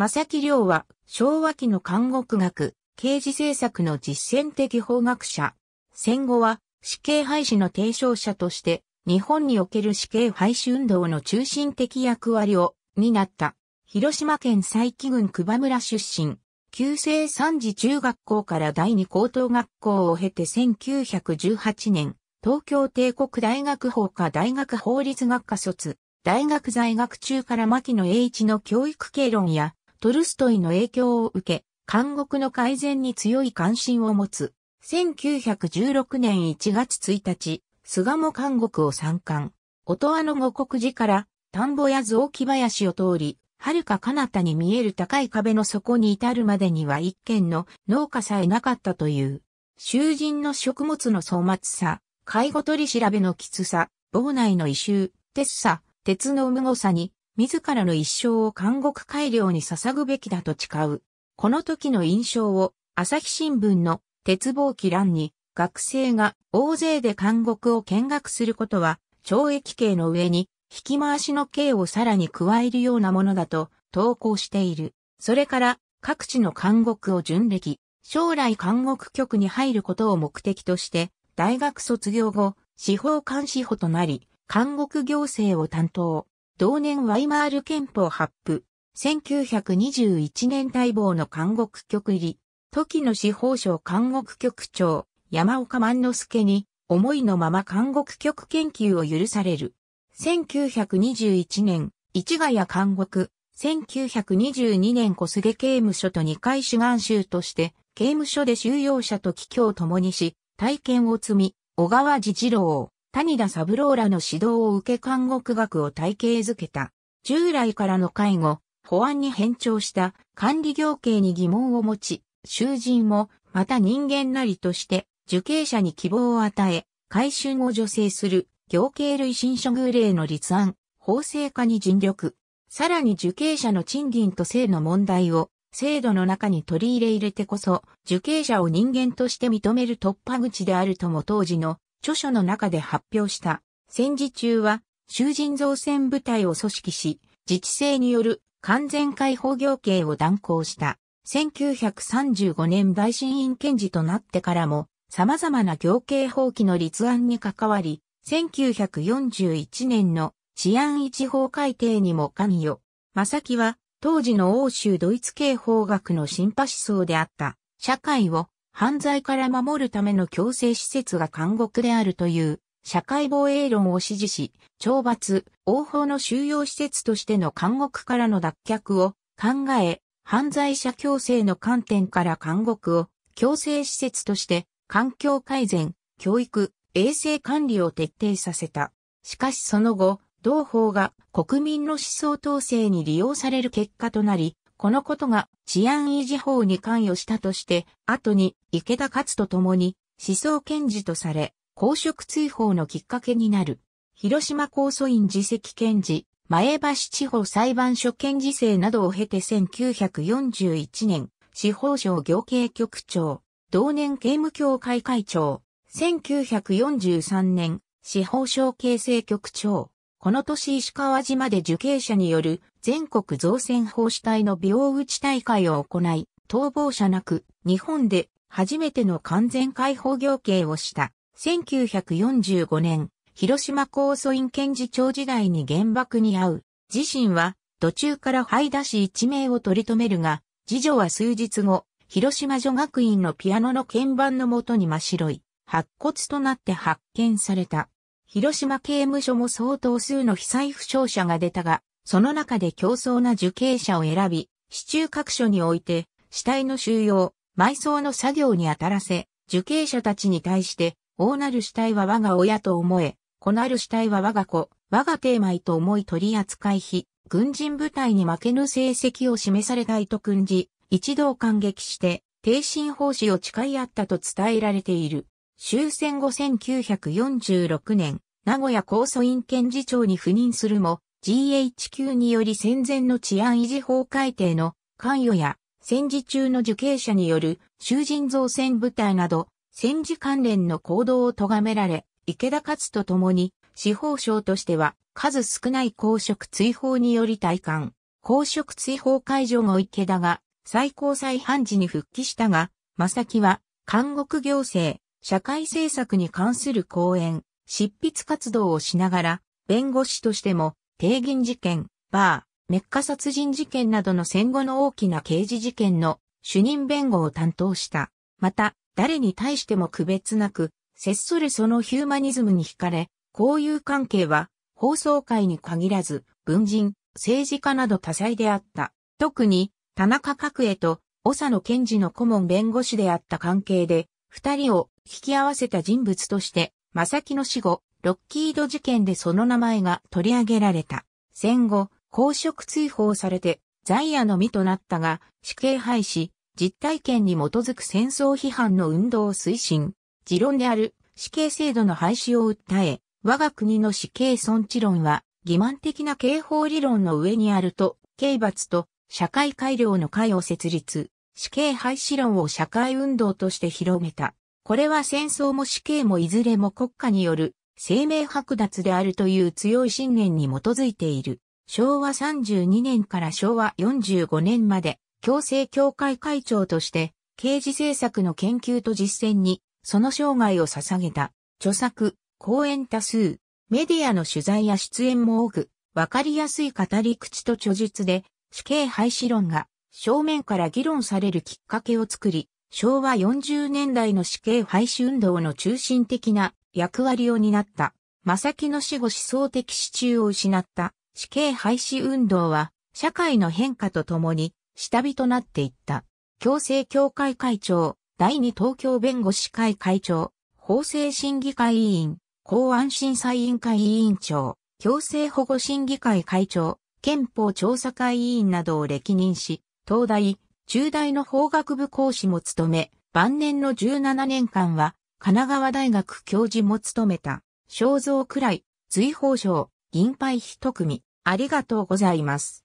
正木亮は昭和期の看護学、刑事政策の実践的法学者。戦後は死刑廃止の提唱者として日本における死刑廃止運動の中心的役割を担った。広島県佐伯郡久場村出身。旧制三次中学校から第二高等学校を経て1918年、東京帝国大学法科大学法律学科卒、大学在学中から牧野栄一の教育経論やトルストイの影響を受け、監獄の改善に強い関心を持つ。1916年1月1日、菅も監獄を参観。音羽の五国寺から田んぼや雑木林を通り、遥か彼方に見える高い壁の底に至るまでには一軒の農家さえなかったという。囚人の食物の粗末さ、介護取り調べのきつさ、房内の異臭、鉄さ、鉄の無ごさに自らの一生を監獄改良に捧ぐべきだと誓う。この時の印象を朝日新聞の鉄棒機欄に学生が大勢で監獄を見学することは懲役刑の上に引き回しの刑をさらに加えるようなものだと投稿している。それから各地の監獄を巡歴、将来監獄局に入ることを目的として大学卒業後、司法監視法となり、監獄行政を担当。同年ワイマール憲法発布、1921年待望の監獄局入り、時の司法省監獄局長、山岡万之助に、思いのまま監獄局研究を許される。1921年、市ヶ谷監獄、1922年小菅刑務所と二階主眼衆として、刑務所で収容者と帰郷を共にし、体験を積み、小川治郎、谷田三郎らの指導を受け看護区学を体系づけた。従来からの介護、保安に変調した管理業刑に疑問を持ち、囚人も、また人間なりとして、受刑者に希望を与え、改春を助成する、行刑類新処遇令の立案、法制化に尽力。さらに受刑者の賃金と性の問題を、制度の中に取り入れ入れてこそ、受刑者を人間として認める突破口であるとも当時の著書の中で発表した。戦時中は囚人造船部隊を組織し、自治制による完全解放行刑を断行した。1935年大臣院検事となってからも、様々な行刑放棄の立案に関わり、1941年の治安一法改定にも関与。正木は、当時の欧州ドイツ刑法学の進化思想であった、社会を犯罪から守るための強制施設が監獄であるという社会防衛論を支持し、懲罰、応報の収容施設としての監獄からの脱却を考え、犯罪者強制の観点から監獄を強制施設として環境改善、教育、衛生管理を徹底させた。しかしその後、同法が国民の思想統制に利用される結果となり、このことが治安維持法に関与したとして、後に池田勝と共に思想検事とされ、公職追放のきっかけになる。広島公訴院自席検事、前橋地方裁判所検事制などを経て1941年、司法省行計局長、同年刑務協会会長、1943年、司法省形成局長、この年石川島で受刑者による全国造船法主体の病打ち大会を行い、逃亡者なく、日本で初めての完全解放行刑をした。1945年、広島高祖院検事長時代に原爆に遭う。自身は途中から這い出し一命を取り留めるが、次女は数日後、広島女学院のピアノの鍵盤のもとに真っ白い、白骨となって発見された。広島刑務所も相当数の被災負傷者が出たが、その中で競争な受刑者を選び、市中各所において、死体の収容、埋葬の作業に当たらせ、受刑者たちに対して、大なる死体は我が親と思え、子なる死体は我が子、我がテーと思い取り扱い非、軍人部隊に負けぬ成績を示されたいと訓示、一同感激して、定心奉仕を誓い合ったと伝えられている。終戦後1946年、名古屋高訴院検事長に赴任するも、GHQ により戦前の治安維持法改定の関与や戦時中の受刑者による囚人造船部隊など戦時関連の行動を咎められ、池田勝と共に司法省としては数少ない公職追放により退官。公職追放解除後池田が最高裁判事に復帰したが、正木は監獄行政、社会政策に関する講演、執筆活動をしながら、弁護士としても帝銀事件、バー、メッカ殺人事件などの戦後の大きな刑事事件の主任弁護を担当した。また、誰に対しても区別なく、せっそそのヒューマニズムに惹かれ、交友関係は、放送会に限らず、文人、政治家など多彩であった。特に、田中角栄と、長野賢治の顧問弁護士であった関係で、二人を引き合わせた人物として、正木の死後、ロッキード事件でその名前が取り上げられた。戦後、公職追放されて、在野のみとなったが、死刑廃止、実体験に基づく戦争批判の運動を推進、持論である死刑制度の廃止を訴え、我が国の死刑尊知論は、欺瞞的な刑法理論の上にあると、刑罰と社会改良の会を設立、死刑廃止論を社会運動として広めた。これは戦争も死刑もいずれも国家による生命剥奪であるという強い信念に基づいている。昭和32年から昭和45年まで、共生協会会長として、刑事政策の研究と実践に、その生涯を捧げた。著作、講演多数、メディアの取材や出演も多く、わかりやすい語り口と著述で、死刑廃止論が正面から議論されるきっかけを作り、昭和40年代の死刑廃止運動の中心的な役割を担った。正木の死後思想的支柱を失った死刑廃止運動は社会の変化とともに下火となっていった。共生協会会長、第二東京弁護士会会長、法制審議会委員、公安審査委員会委員長、強制保護審議会会長、憲法調査会委員などを歴任し、東大、中大の法学部講師も務め、晩年の17年間は神奈川大学教授も務めた、肖像くらい、追放賞、銀杯一組、ありがとうございます。